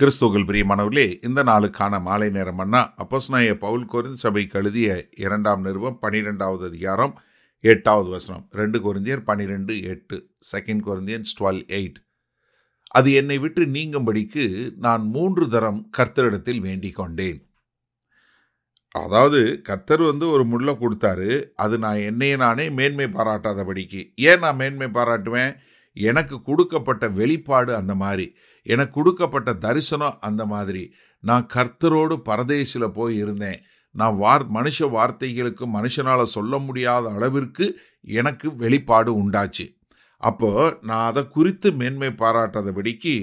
கிறிஸ்துவல் பிரியமானவர்களே இந்த நாளுக்கான மாலை நேரம் அண்ணா அப்போஸ் நாய பவுல் குறிந்து சபை கழுதிய இரண்டாம் நிறுவம் பனிரெண்டாவது அதிகாரம் எட்டாவது வசனம் ரெண்டு குருந்தியர் பனிரெண்டு எட்டு செகண்ட் குருந்தியன்ஸ் டுவெல் எயிட் அது என்னை விட்டு நீங்கும்படிக்கு நான் மூன்று தரம் கர்த்தரிடத்தில் வேண்டிக் கொண்டேன் அதாவது கர்த்தர் வந்து ஒரு முள்ள கொடுத்தாரு அது நான் என்னையே நானே மேன்மை பாராட்டாதபடிக்கு ஏன் நான் மேன்மை பாராட்டுவேன் எனக்கு கொடுக்கப்பட்ட வெளிப்பாடு அந்த மாதிரி எனக்கு கொடுக்கப்பட்ட தரிசனம் அந்த மாதிரி நான் கர்த்தரோடு பரதேசில் போய் இருந்தேன் நான் வார் மனுஷ வார்த்தைகளுக்கு மனுஷனால் சொல்ல முடியாத அளவிற்கு எனக்கு வெளிப்பாடு உண்டாச்சு அப்போ நான் அதை குறித்து மேன்மை பாராட்டாதபடிக்கு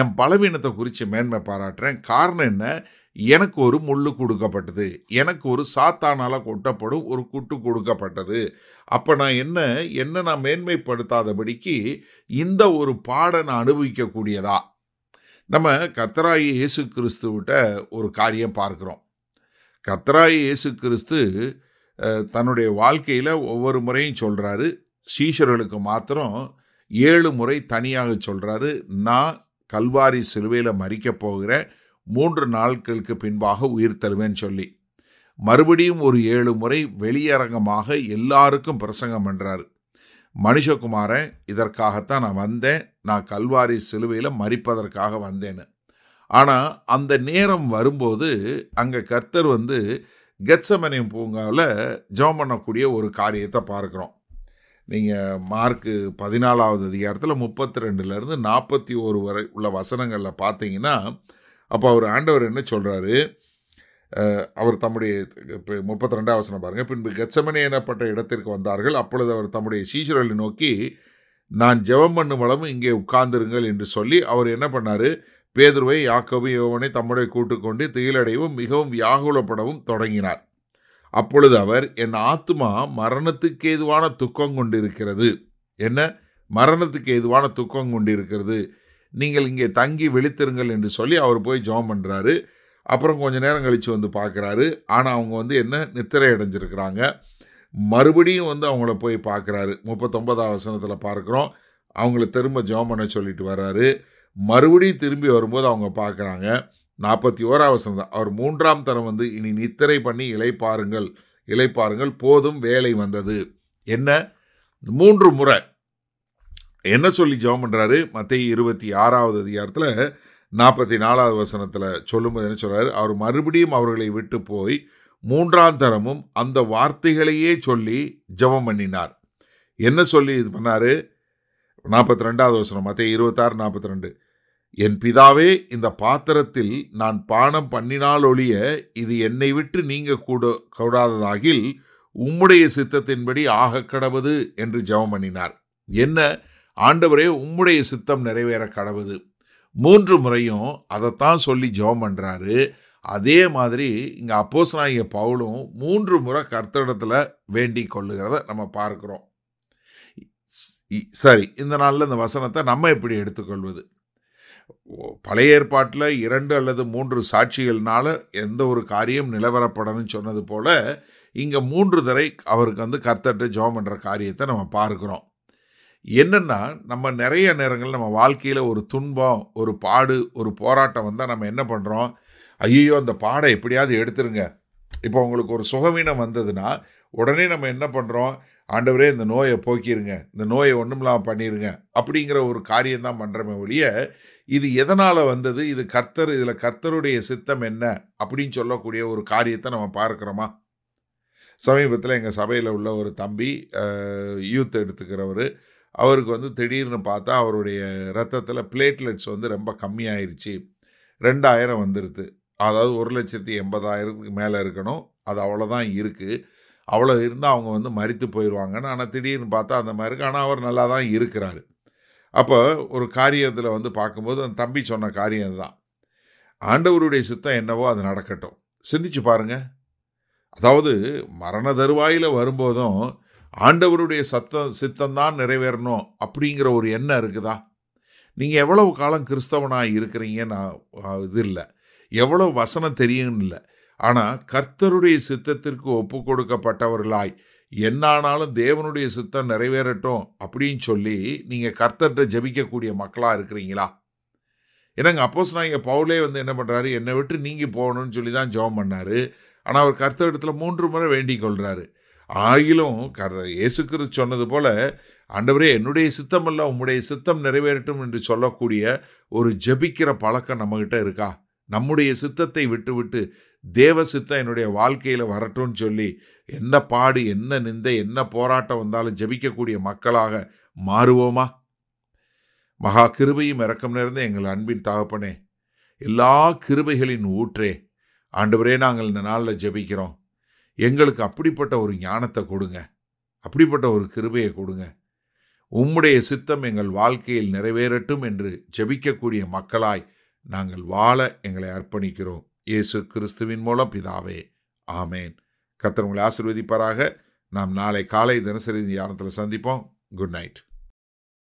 என் பலவீனத்தை குறித்து மேன்மை பாராட்டுறேன் காரணம் என்ன எனக்கு ஒரு முள்ளு கொடுக்கப்பட்டது எனக்கு ஒரு சாத்தானால் கொட்டப்படும் ஒரு குட்டு கொடுக்கப்பட்டது அப்போ நான் என்ன என்ன நான் மேன்மைப்படுத்தாதபடிக்கு இந்த ஒரு பாட நான் அனுபவிக்கக்கூடியதா நம்ம கத்தராயி இயேசு கிறிஸ்துவிட்ட ஒரு காரியம் பார்க்குறோம் கத்தராயி இயேசு கிறிஸ்து தன்னுடைய வாழ்க்கையில் ஒவ்வொரு முறையும் சொல்கிறாரு சீஷர்களுக்கு மாத்திரம் ஏழு முறை தனியாக சொல்கிறாரு நான் கல்வாரி சிலுவையில் மறிக்கப் போகிறேன் மூன்று நாட்களுக்கு பின்பாக உயிர் தருவேன் சொல்லி மறுபடியும் ஒரு ஏழு முறை வெளியரங்கமாக எல்லாருக்கும் பிரசங்கம் பண்ணுறாரு மனுஷகுமாரன் இதற்காகத்தான் நான் வந்தேன் நான் கல்வாரி சிலுவையில் மறிப்பதற்காக வந்தேன்னு ஆனால் அந்த நேரம் வரும்போது அங்கே கர்த்தர் வந்து கெட்சமனியம் பூங்காவில் ஜோம் பண்ணக்கூடிய ஒரு காரியத்தை பார்க்குறோம் நீங்கள் மார்க்கு பதினாலாவது அதிகாரத்தில் முப்பத்தி ரெண்டுலேருந்து நாற்பத்தி ஒரு வரை உள்ள வசனங்களில் பார்த்தீங்கன்னா அப்போ அவர் ஆண்டவர் என்ன சொல்கிறாரு அவர் தம்முடைய முப்பத்தி ரெண்டாவது வசனம் பாருங்கள் பின்பு கெச்சமனே எனப்பட்ட இடத்திற்கு வந்தார்கள் அப்பொழுது அவர் தம்முடைய சீசர்களை நோக்கி நான் ஜெபம் பண்ணும் இங்கே உட்கார்ந்துருங்கள் என்று சொல்லி அவர் என்ன பண்ணார் பேதுருவை யாக்கவும் யோவனை தம்முடைய கூட்டுக்கொண்டு திகிலடையவும் மிகவும் வியாகுலப்படவும் தொடங்கினார் அப்பொழுது அவர் என் ஆத்மா மரணத்துக்கு ஏதுவான துக்கம் கொண்டிருக்கிறது என்ன மரணத்துக்கு ஏதுவான துக்கம் கொண்டிருக்கிறது நீங்கள் இங்கே தங்கி விழித்திருங்கள் என்று சொல்லி அவர் போய் ஜோம் பண்ணுறாரு அப்புறம் கொஞ்சம் நேரம் கழித்து வந்து பார்க்குறாரு ஆனால் அவங்க வந்து என்ன நித்திரை அடைஞ்சிருக்கிறாங்க மறுபடியும் வந்து அவங்கள போய் பார்க்குறாரு முப்பத்தொன்பதாம் வசனத்தில் பார்க்குறோம் அவங்கள திரும்ப ஜோம் பண்ண சொல்லிட்டு வர்றாரு மறுபடியும் திரும்பி வரும்போது அவங்க பார்க்குறாங்க நாற்பத்தி ஓராம் வசனம் தான் அவர் மூன்றாம் தரம் வந்து இனி நித்திரை பண்ணி இழைப்பாருங்கள் இழைப்பாருங்கள் போதும் வேலை வந்தது என்ன மூன்று முறை என்ன சொல்லி ஜெபம் பண்ணுறாரு மத்திய இருபத்தி ஆறாவது அதிகாரத்தில் நாற்பத்தி நாலாவது வசனத்தில் சொல்லும்போது என்ன சொல்கிறார் அவர் மறுபடியும் அவர்களை விட்டு போய் மூன்றாம் தரமும் அந்த வார்த்தைகளையே சொல்லி ஜெபம் பண்ணினார் என்ன சொல்லி இது பண்ணார் நாற்பத்தி ரெண்டாவது வசனம் மத்திய இருபத்தாறு நாற்பத்தி ரெண்டு என் பிதாவே இந்த பாத்திரத்தில் நான் பானம் பண்ணினால் ஒழிய இது என்னை விட்டு நீங்க கூட கூடாததாகில் உம்முடைய சித்தத்தின்படி ஆக கடவுது என்று ஜெபம் பண்ணினார் என்ன ஆண்டவரே உம்முடைய சித்தம் நிறைவேற கடவுது மூன்று முறையும் அதைத்தான் சொல்லி ஜோம் பண்ணுறாரு அதே மாதிரி இங்கே அப்போஸ் நாயக பவுலும் மூன்று முறை கர்த்தடத்தில் வேண்டிக் கொள்ளுகிறத நம்ம பார்க்குறோம் சரி இந்த நாளில் இந்த வசனத்தை நம்ம எப்படி எடுத்துக்கொள்வது பழைய ஏற்பாட்டில் இரண்டு அல்லது மூன்று சாட்சிகள்னால எந்த ஒரு காரியம் நிலவரப்படணும்னு சொன்னது போல் இங்கே மூன்று தரை அவருக்கு வந்து கர்த்தட்டு ஜோம் பண்ணுற காரியத்தை நம்ம பார்க்குறோம் என்னென்னா நம்ம நிறைய நேரங்கள் நம்ம வாழ்க்கையில் ஒரு துன்பம் ஒரு பாடு ஒரு போராட்டம் வந்தால் நம்ம என்ன பண்ணுறோம் ஐயோ அந்த பாடை எப்படியாவது எடுத்துருங்க இப்போ உங்களுக்கு ஒரு சுகவீனம் வந்ததுன்னா உடனே நம்ம என்ன பண்ணுறோம் ஆண்டவரே இந்த நோயை போக்கிடுங்க இந்த நோயை ஒன்றுமில்லாமல் பண்ணிடுங்க அப்படிங்கிற ஒரு காரியம்தான் பண்ணுறமே ஒழிய இது எதனால் வந்தது இது கர்த்தர் இதில் கர்த்தருடைய சித்தம் என்ன அப்படின்னு சொல்லக்கூடிய ஒரு காரியத்தை நம்ம பார்க்குறோமா சமீபத்தில் எங்கள் சபையில் உள்ள ஒரு தம்பி யூத் எடுத்துக்கிறவர் அவருக்கு வந்து திடீர்னு பார்த்தா அவருடைய ரத்தத்தில் பிளேட்லெட்ஸ் வந்து ரொம்ப கம்மியாயிருச்சு ரெண்டாயிரம் வந்துடுது அதாவது ஒரு லட்சத்தி எண்பதாயிரத்துக்கு மேலே இருக்கணும் அது அவ்வளோதான் இருக்குது அவ்வளோ இருந்தால் அவங்க வந்து மறித்து போயிடுவாங்கன்னு ஆனால் திடீர்னு பார்த்தா அந்த மாதிரி இருக்குது ஆனால் அவர் நல்லா தான் இருக்கிறார் அப்போ ஒரு காரியத்தில் வந்து பார்க்கும்போது அந்த தம்பி சொன்ன காரியம் தான் ஆண்டவருடைய சித்தம் என்னவோ அது நடக்கட்டும் சிந்திச்சு பாருங்கள் அதாவது மரண தருவாயில் வரும்போதும் ஆண்டவருடைய சத்த சித்தந்தான் நிறைவேறணும் அப்படிங்கிற ஒரு எண்ணம் இருக்குதா நீங்கள் எவ்வளவு காலம் கிறிஸ்தவனாக இருக்கிறீங்க நான் இது இல்லை எவ்வளோ வசனம் தெரியும்னு இல்லை ஆனால் கர்த்தருடைய சித்தத்திற்கு ஒப்பு கொடுக்கப்பட்டவர்களாய் என்னானாலும் தேவனுடைய சித்தம் நிறைவேறட்டும் அப்படின்னு சொல்லி நீங்கள் கர்த்தர்கிட்ட ஜபிக்கக்கூடிய மக்களாக இருக்கிறீங்களா ஏன்னாங்க அப்போஸ் நான் இங்கே பவுலே வந்து என்ன பண்ணுறாரு என்னை விட்டு நீங்கள் போகணும்னு சொல்லி தான் ஜெபம் பண்ணார் ஆனால் அவர் கர்த்தர் இடத்துல மூன்று முறை வேண்டிக் கொள்கிறாரு ஆகிலும் கர இயேசுக்கிற சொன்னது போல ஆண்டவரே என்னுடைய சித்தம் அல்ல உம்முடைய சித்தம் நிறைவேறட்டும் என்று சொல்லக்கூடிய ஒரு ஜபிக்கிற பழக்கம் நம்மகிட்ட இருக்கா நம்முடைய சித்தத்தை விட்டுவிட்டு தேவ சித்தம் என்னுடைய வாழ்க்கையில் வரட்டும்னு சொல்லி எந்த பாடு என்ன நிந்தை என்ன போராட்டம் வந்தாலும் ஜபிக்கக்கூடிய மக்களாக மாறுவோமா மகா கிருபையும் இறக்கம் நிறைந்த எங்கள் அன்பின் தகப்பனே எல்லா கிருபைகளின் ஊற்றே ஆண்டு நாங்கள் இந்த நாளில் ஜபிக்கிறோம் எங்களுக்கு அப்படிப்பட்ட ஒரு ஞானத்தை கொடுங்க அப்படிப்பட்ட ஒரு கிருபையை கொடுங்க உம்முடைய சித்தம் எங்கள் வாழ்க்கையில் நிறைவேறட்டும் என்று ஜெபிக்கக்கூடிய மக்களாய் நாங்கள் வாழ எங்களை அர்ப்பணிக்கிறோம் இயேசு கிறிஸ்துவின் மூலம் பிதாவே ஆமேன் கத்தர் உங்களை ஆசிர்வதிப்பாராக நாம் நாளை காலை தினசரி ஞானத்தில் சந்திப்போம் குட் நைட்